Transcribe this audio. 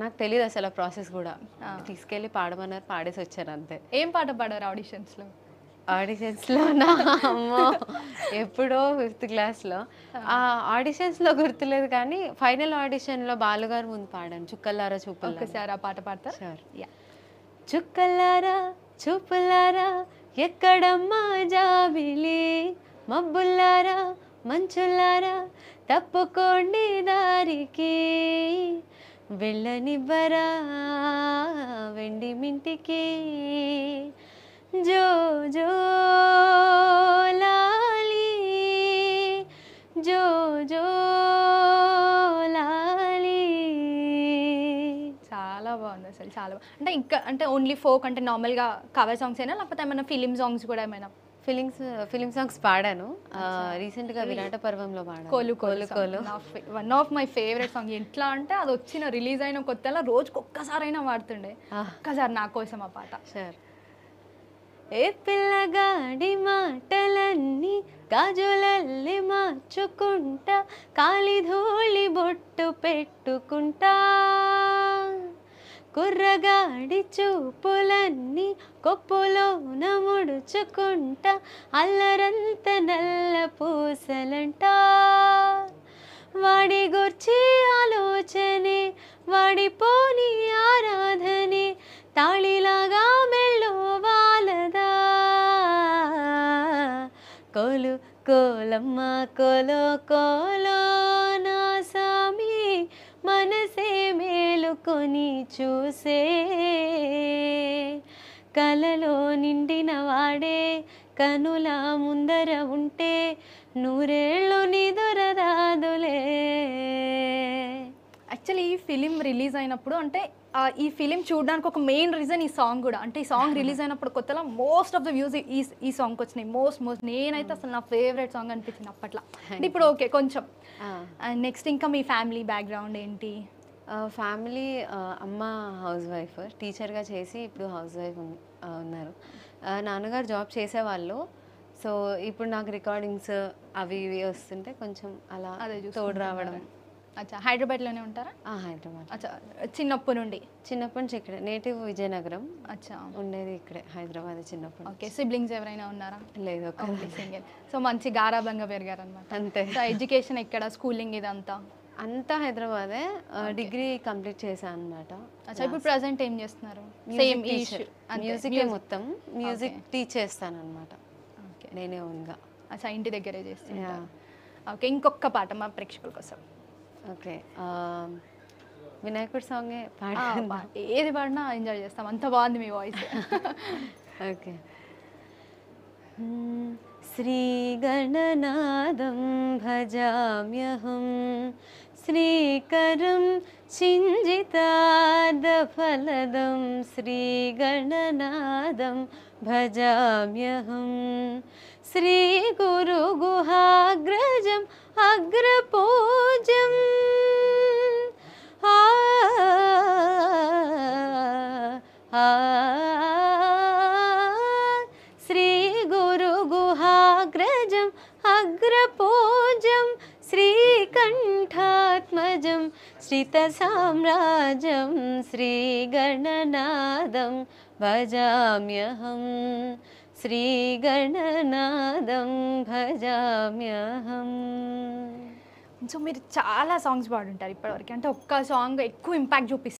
నాకు తెలియదు అసలు ప్రాసెస్ కూడా తీసుకెళ్ళి పాడమన్నారు పాడేసి వచ్చాను అంతే ఏం పాట పాడారు ఆడిషన్స్లో ఆడిషన్స్లో నా అమ్మ ఎప్పుడో ఫిఫ్త్ క్లాస్లో ఆ ఆడిషన్స్లో గుర్తులేదు కానీ ఫైనల్ ఆడిషన్లో బాలుగారు ముందు పాడాను చుక్కల్లారా చూపల్లారా సార్ ఆ పాట పాడతా చుక్కల్లారా చూపుల్లారా ఎక్కడమ్మా జాబిలి మబ్బుల్లారా మంచుల్లారా తప్పుకోండి దారికి వెళ్ళనివ్వరా వెండి మింటికి జో జో లాలి జో జో లాలి చాలా బాగుంది అసలు చాలా బాగుంది అంటే ఇంకా అంటే ఓన్లీ ఫోక్ అంటే నార్మల్గా కవర్ సాంగ్స్ అయినా లేకపోతే ఏమైనా ఫిలిం సాంగ్స్ కూడా ఏమైనా ఫిలింగ్స్ ఫిలిం సాంగ్స్ పాడాను రీసెంట్ గా విరాట పర్వంలో పాడాను కోలు కోలు కోలు one of my favourite song ఎట్లా అంటే అది వచ్చిన రిలీజ్ అయిన కొత్తలా రోజుకి ఒక్కసారైనా పాడుతుండే ఒక్కసారి నా కోసం ఆ పాట సార్ ఏ పిల్లగాడి మాటలన్నీ గాజులల్లి మార్చుకుంటా కాలి ధూళి బొట్టు పెట్టుకుంటా కుర్రగాడి చూపులన్నీ కొప్పులోన ముడుచుకుంట అల్లరంత నల్ల పూసలంట వాడి గుర్చి ఆలోచనే వాడి పోని ఆరాధనే తాళిలాగా మెళ్ళో వాలదా కోలు కోలమ్మ కోలో కోలో నా సామి మనసే మేలుకొని చూసే కలలో నిండిన వాడే కనుల ముందర ఉంటే నూరేళ్ళు నిదుర యాక్చువల్లీ ఈ ఫిలిం రిలీజ్ అయినప్పుడు అంటే ఈ ఫిలిం చూడడానికి ఒక మెయిన్ రీజన్ ఈ సాంగ్ కూడా అంటే ఈ సాంగ్ రిలీజ్ అయినప్పుడు కొత్తలో మోస్ట్ ఆఫ్ ద వ్యూస్ ఈ ఈ సాంగ్కి వచ్చినాయి మోస్ట్ మోస్ట్ నేనైతే అసలు నా ఫేవరెట్ సాంగ్ అనిపించింది అప్పట్లో అంటే ఇప్పుడు ఓకే కొంచెం నెక్స్ట్ ఇంకా మీ ఫ్యామిలీ బ్యాక్గ్రౌండ్ ఏంటి ఫ్యామిలీ అమ్మ హౌస్ వైఫ్ టీచర్గా చేసి ఇప్పుడు హౌస్ వైఫ్ ఉన్నారు నాన్నగారు జాబ్ చేసేవాళ్ళు సో ఇప్పుడు నాకు రికార్డింగ్స్ అవి ఇవి వస్తుంటే కొంచెం అలా తోడు రావడం అచ్చా హైదరాబాద్లోనే ఉంటారా హైదరాబాద్ అచ్చా చిన్నప్పటి నుండి చిన్నప్పటి నుంచి ఇక్కడ నేటివ్ విజయనగరం అచ్చా ఉండేది ఇక్కడే హైదరాబాద్ చిన్నప్పుడు ఓకే సిబ్లింగ్స్ ఎవరైనా ఉన్నారా లేదు సింగిల్ సో మంచి గారాబంగా పెరిగారనమాట అంతే సో ఎడ్యుకేషన్ ఇక్కడ స్కూలింగ్ ఇదంతా అంతా హైదరాబాదే డిగ్రీ కంప్లీట్ చేశాను అనమాట అచ్చా ఇప్పుడు ప్రజెంట్ ఏం చేస్తున్నారు సేమ్ మ్యూజిక్ మొత్తం మ్యూజిక్ టీచ్ చేస్తాను అనమాట నేనే ఓన్గా అచ్చా ఇంటి దగ్గరే చేస్తాను ఓకే ఇంకొక పాట మా ప్రేక్షకుల కోసం ఓకే వినాయకుడు సాంగే పాడా ఏది పాడినా ఎంజాయ్ చేస్తాం అంత బాగుంది మీ వాయిస్ ఓకే श्रीगणनादं भजाम्यहं श्रीकरं चिञ्जितादफलदं श्रीगणनादं भजाम्यहं श्रीगुरुगु శ్రీ గురు గుహాగ్రజం అగ్రపూజం శ్రీకంఠాత్మజం శ్రిత సామ్రాజ్యం గణనాదం భజామ్యహం శ్రీ గణనాదం భజామ్యహం సో మీరు చాలా సాంగ్స్ పాడుంటారు ఇప్పటివరకు అంటే ఒక్క సాంగ్ ఎక్కువ ఇంపాక్ట్ చూపిస్తుంది